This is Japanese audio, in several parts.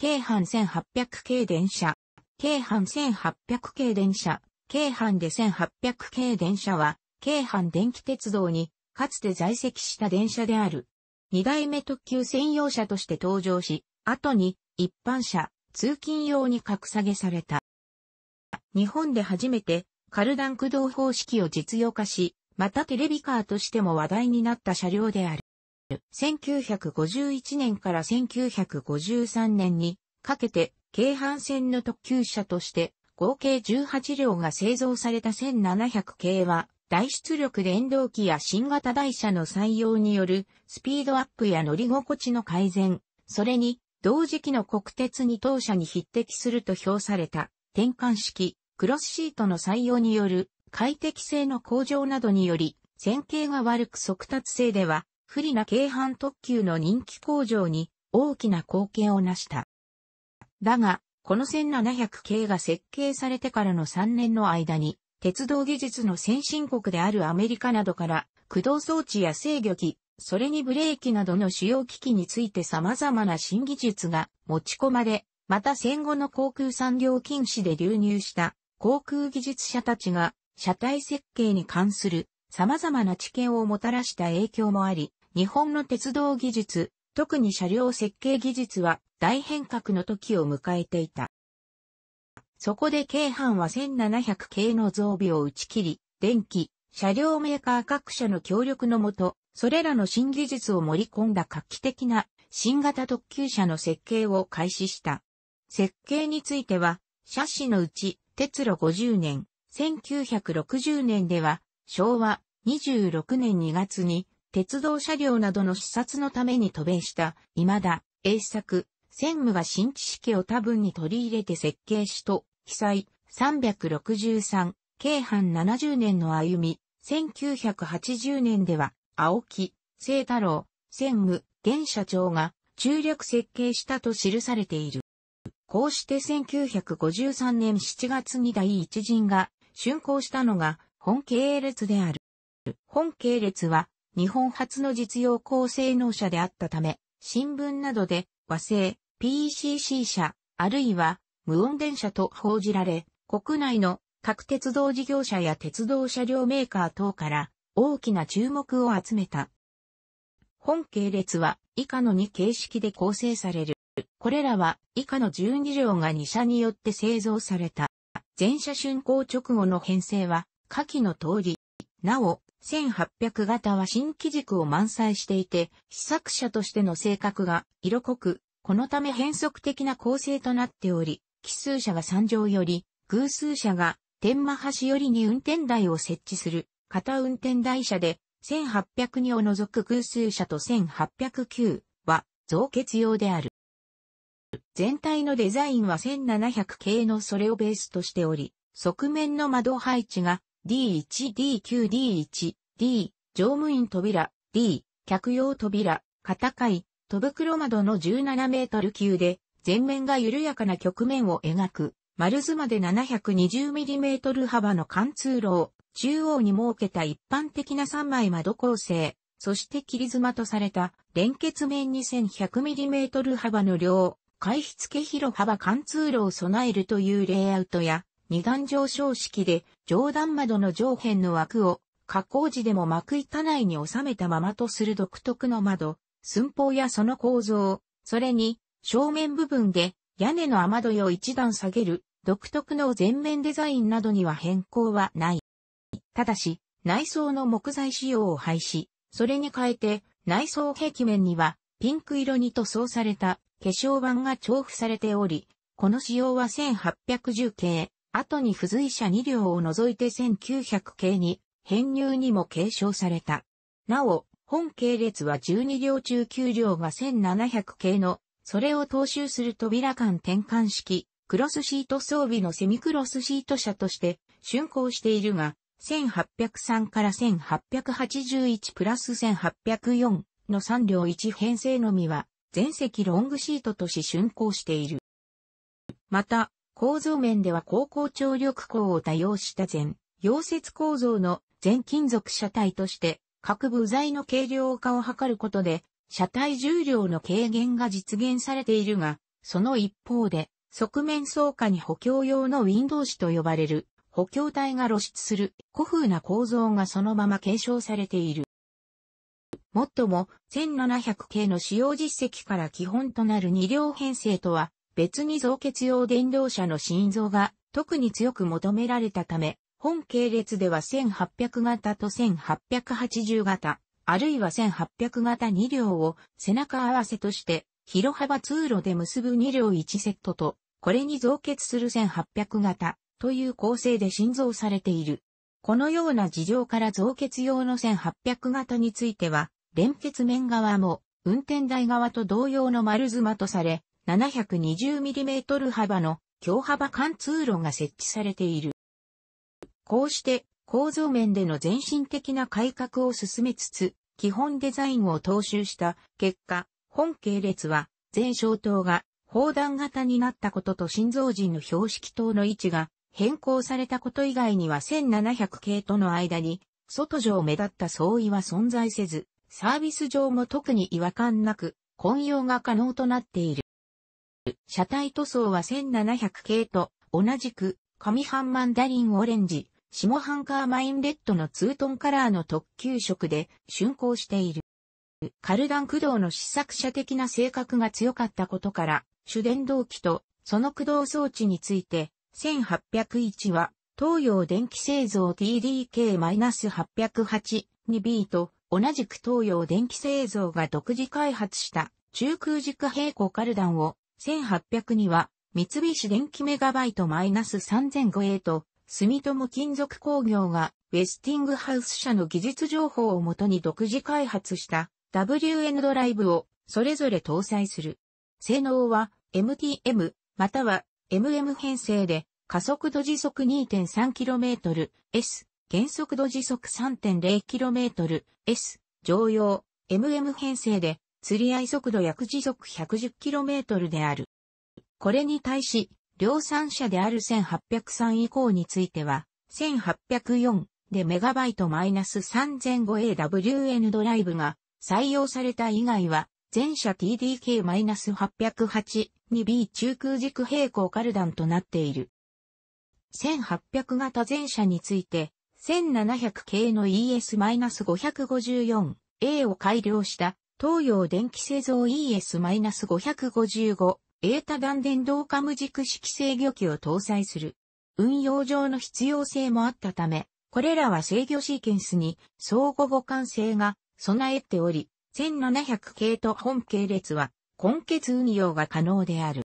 京阪1800系電車。京阪1800系電車。京阪で1800系電車は、京阪電気鉄道に、かつて在籍した電車である。二代目特急専用車として登場し、後に、一般車、通勤用に格下げされた。日本で初めて、カルダン駆動方式を実用化し、またテレビカーとしても話題になった車両である。1951年から1953年にかけて、京阪線の特急車として合計18両が製造された1700系は、大出力電動機や新型台車の採用によるスピードアップや乗り心地の改善、それに同時期の国鉄に当社に匹敵すると評された転換式クロスシートの採用による快適性の向上などにより、線形が悪く速達性では不利な京阪特急の人気向上に大きな貢献を成した。だが、この1700系が設計されてからの3年の間に、鉄道技術の先進国であるアメリカなどから、駆動装置や制御機、それにブレーキなどの主要機器について様々な新技術が持ち込まれ、また戦後の航空産業禁止で流入した航空技術者たちが車体設計に関する様々な知見をもたらした影響もあり、日本の鉄道技術、特に車両設計技術は大変革の時を迎えていた。そこで京阪は1700系の増備を打ち切り、電気、車両メーカー各社の協力のもと、それらの新技術を盛り込んだ画期的な新型特急車の設計を開始した。設計については、車種のうち、鉄路50年、1960年では、昭和26年2月に鉄道車両などの視察のために渡米した、未だ、英作、専務が新知識を多分に取り入れて設計しと、記載、363、京阪70年の歩み、1980年では、青木、聖太郎、専務、現社長が、中略設計したと記されている。こうして1953年7月に第一陣が竣工したのが本系列である。本系列は日本初の実用高性能車であったため、新聞などで和製 PCC 車、あるいは無音電車と報じられ、国内の各鉄道事業者や鉄道車両メーカー等から大きな注目を集めた。本系列は以下の2形式で構成される。これらは以下の12両が2社によって製造された。全車竣工直後の編成は下記の通り。なお、1800型は新機軸を満載していて、試作車としての性格が色濃く、このため変則的な構成となっており、奇数車が三乗より、偶数車が天馬橋よりに運転台を設置する、片運転台車で、1802を除く偶数車と1809は増結用である。全体のデザインは1700系のそれをベースとしており、側面の窓配置が D1、D9、D1、D、乗務員扉、D、客用扉、片階、戸袋窓の17メートル級で、前面が緩やかな局面を描く、丸図まで7 2 0トル幅の貫通路を、中央に設けた一般的な3枚窓構成、そして切り妻とされた連結面2 1 0 0トル幅の両、回避付け広幅貫通路を備えるというレイアウトや、二段上昇式で上段窓の上辺の枠を加工時でも幕板内に収めたままとする独特の窓、寸法やその構造、それに正面部分で屋根の雨戸を一段下げる独特の全面デザインなどには変更はない。ただし、内装の木材仕様を廃止、それに変えて内装壁面にはピンク色に塗装された化粧板が重複されており、この仕様は1810系後に付随車2両を除いて1900系に編入にも継承された。なお、本系列は12両中9両が1700系の、それを踏襲する扉間転換式、クロスシート装備のセミクロスシート車として、竣工しているが、1803から1881プラス1804の3両1編成のみは、全席ロングシートとし竣工している。また、構造面では高校張力鋼を多用した全、溶接構造の全金属車体として、各部材の軽量化を図ることで、車体重量の軽減が実現されているが、その一方で、側面層下に補強用のウィンドウ紙と呼ばれる補強体が露出する古風な構造がそのまま継承されている。もっとも、1700系の使用実績から基本となる2両編成とは別に増血用電動車の心臓が特に強く求められたため、本系列では1800型と1880型、あるいは1800型2両を背中合わせとして広幅通路で結ぶ2両1セットと、これに増結する1800型という構成で心臓されている。このような事情から増結用の1800型については、連結面側も運転台側と同様の丸妻とされ、720mm 幅の強幅貫通路が設置されている。こうして構造面での全身的な改革を進めつつ、基本デザインを踏襲した結果、本系列は全小灯が砲弾型になったことと心臓陣の標識塔の位置が変更されたこと以外には1700系との間に外上目立った相違は存在せず、サービス上も特に違和感なく混用が可能となっている。車体塗装は1700系と同じく上半マンダリンオレンジ、下半カーマインレッドのツートンカラーの特急色で竣工している。カルダン駆動の試作車的な性格が強かったことから、主電動機とその駆動装置について、1801は東洋電気製造 TDK-808-2B と同じく東洋電気製造が独自開発した中空軸平行カルダンを1800には、三菱電機メガバイトマイナス3005へと、住友金属工業が、ウェスティングハウス社の技術情報をもとに独自開発した WN ドライブをそれぞれ搭載する。性能は MTM または MM 編成で加速度時速 2.3km S 減速度時速 3.0km S 常用 MM 編成で釣り合い速度約時速 110km である。これに対し、量産車である1803以降については、1804で MB-3005AWN ドライブが採用された以外は、全車 TDK-808 2B 中空軸平行カルダンとなっている。1800型全車について、1700系の ES-554A を改良した東洋電気製造 ES-555、エータ断電動化無軸式制御機を搭載する。運用上の必要性もあったため、これらは制御シーケンスに相互互換性が備えており、1700系と本系列は根結運用が可能である。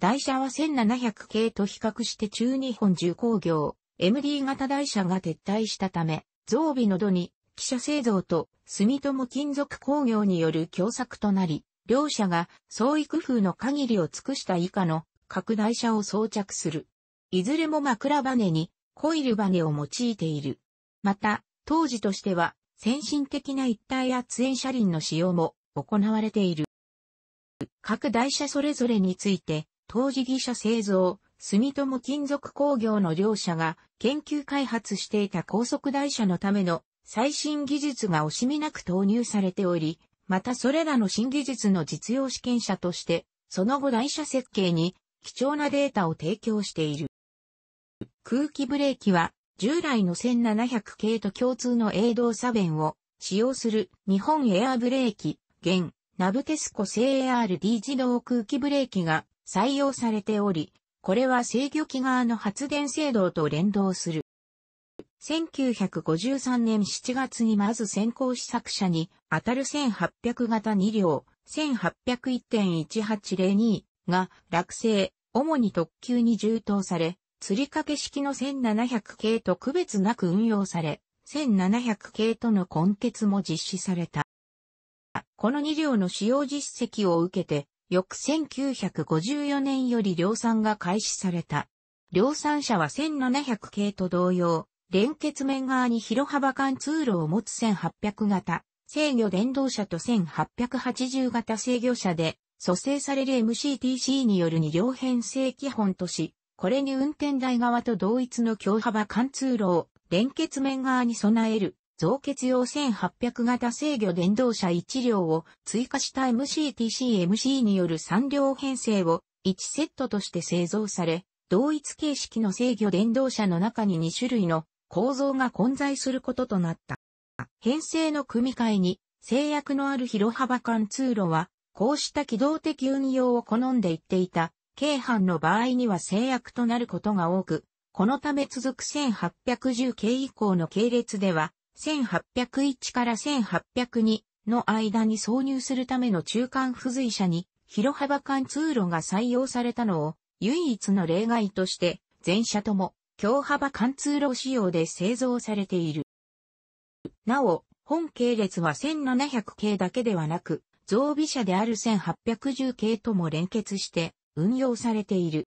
台車は1700系と比較して中日本重工業、MD 型台車が撤退したため、増備の度に汽車製造と住友金属工業による共作となり、両社が創意工夫の限りを尽くした以下の拡大車を装着する。いずれも枕バネにコイルバネを用いている。また、当時としては先進的な一体圧縁車輪の使用も行われている。各台車それぞれについて、当時技車製造、住友金属工業の両社が研究開発していた高速台車のための最新技術が惜しみなく投入されており、またそれらの新技術の実用試験者として、その後台車設計に貴重なデータを提供している。空気ブレーキは従来の1700系と共通の営動差弁を使用する日本エアブレーキ、現ナブテスコ CARD 自動空気ブレーキが採用されており、これは制御機側の発電制動と連動する。1953年7月にまず先行試作車に当たる1800型2両、1801.1802が落成、主に特急に充当され、釣り掛け式の1700系と区別なく運用され、1700系との根結も実施された。この2両の使用実績を受けて、翌1954年より量産が開始された。量産車は1700系と同様、連結面側に広幅貫通路を持つ1800型、制御電動車と1880型制御車で、蘇生される MCTC による二両編成基本とし、これに運転台側と同一の強幅貫通路を連結面側に備える増結用1800型制御電動車1両を追加した MCTC-MC による3両編成を1セットとして製造され、同一形式の制御電動車の中に2種類の構造が混在することとなった。編成の組み替えに制約のある広幅間通路は、こうした機動的運用を好んでいっていた、京阪の場合には制約となることが多く、このため続く1810系以降の系列では、1801から1802の間に挿入するための中間付随車に、広幅間通路が採用されたのを、唯一の例外として、全車とも、強幅貫通路仕様で製造されている。なお、本系列は1700系だけではなく、増備車である1810系とも連結して運用されている。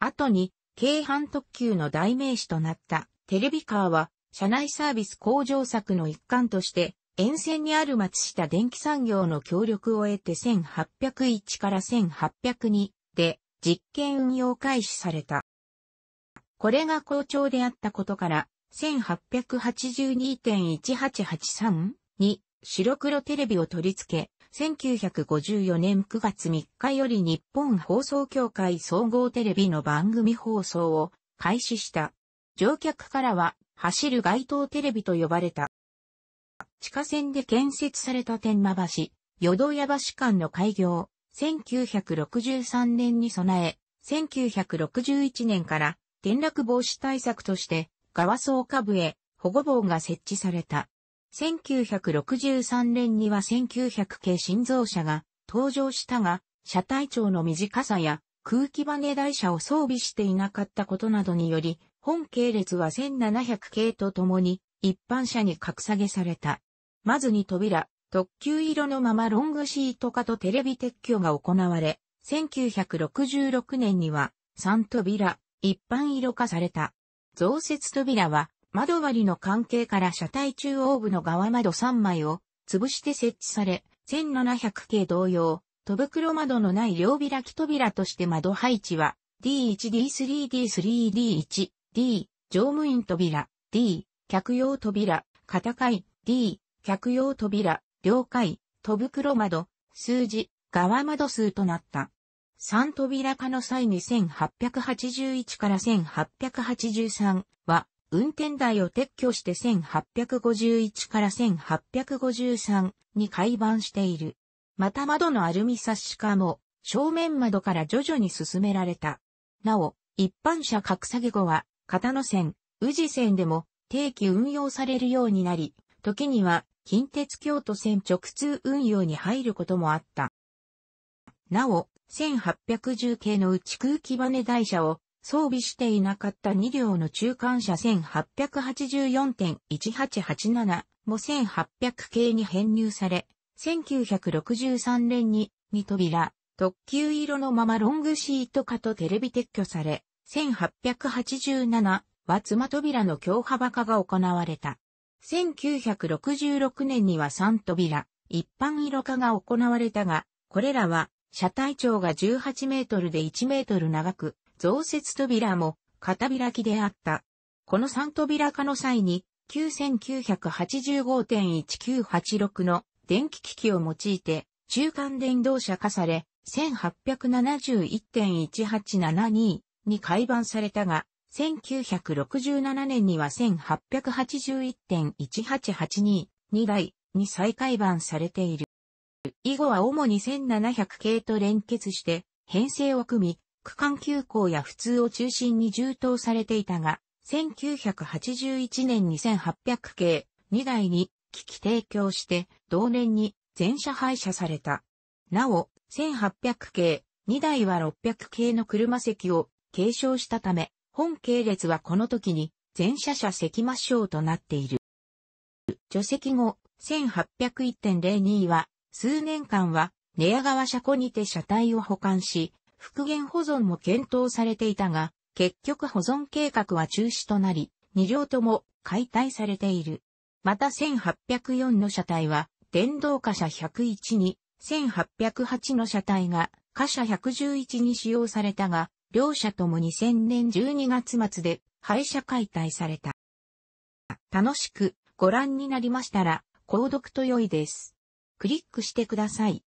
後に、京阪特急の代名詞となったテレビカーは、車内サービス向上策の一環として、沿線にある松下電気産業の協力を得て1801から1802で実験運用開始された。これが好調であったことから、1882.1883に白黒テレビを取り付け、1954年9月3日より日本放送協会総合テレビの番組放送を開始した。乗客からは走る街頭テレビと呼ばれた。地下線で建設された天馬橋、淀屋橋間の開業、1963年に備え、1961年から転落防止対策として、側層下部へ保護棒が設置された。1963年には1900系心臓車が登場したが、車体長の短さや空気バネ台車を装備していなかったことなどにより、本系列は1700系とともに一般車に格下げされた。まずに扉、特急色のままロングシート化とテレビ撤去が行われ、1966年には3扉、一般色化された。増設扉は窓割りの関係から車体中央部の側窓3枚を潰して設置され、1700系同様、戸袋窓のない両開き扉として窓配置は D1D3D3D1、d D 乗務員扉、D、客用扉、片階、D、客用扉、両階、戸袋窓、数字、側窓数となった。三扉化の際に1 8 8 1から1883は、運転台を撤去して1851から1853に改版している。また窓のアルミサッシ化も正面窓から徐々に進められた。なお、一般車格下げ後は、片野線、宇治線でも定期運用されるようになり、時には近鉄京都線直通運用に入ることもあった。なお、1810系の内空気バネ台車を装備していなかった2両の中間車1884.1887も1800系に編入され、1963年に2扉、特急色のままロングシート化とテレビ撤去され、1887は妻扉の強幅化が行われた。1966年には3扉、一般色化が行われたが、これらは車体長が18メートルで1メートル長く、増設扉も片開きであった。この3扉化の際に、9985.1986の電気機器を用いて、中間電動車化され、1871.1872に改版されたが、1967年には1881.1882 2台に再改版されている。以後は主に1700系と連結して編成を組み、区間急行や普通を中心に充当されていたが、1981年2800系2台に機器提供して同年に全車廃車された。なお、1800系2台は600系の車席を継承したため、本系列はこの時に全車車席抹消となっている。除籍後、1801.02は数年間は、寝屋川車庫にて車体を保管し、復元保存も検討されていたが、結局保存計画は中止となり、2両とも解体されている。また1804の車体は、電動貨車101に、1808の車体が、貨車111に使用されたが、両者とも2000年12月末で廃車解体された。楽しくご覧になりましたら、購読と良いです。クリックしてください。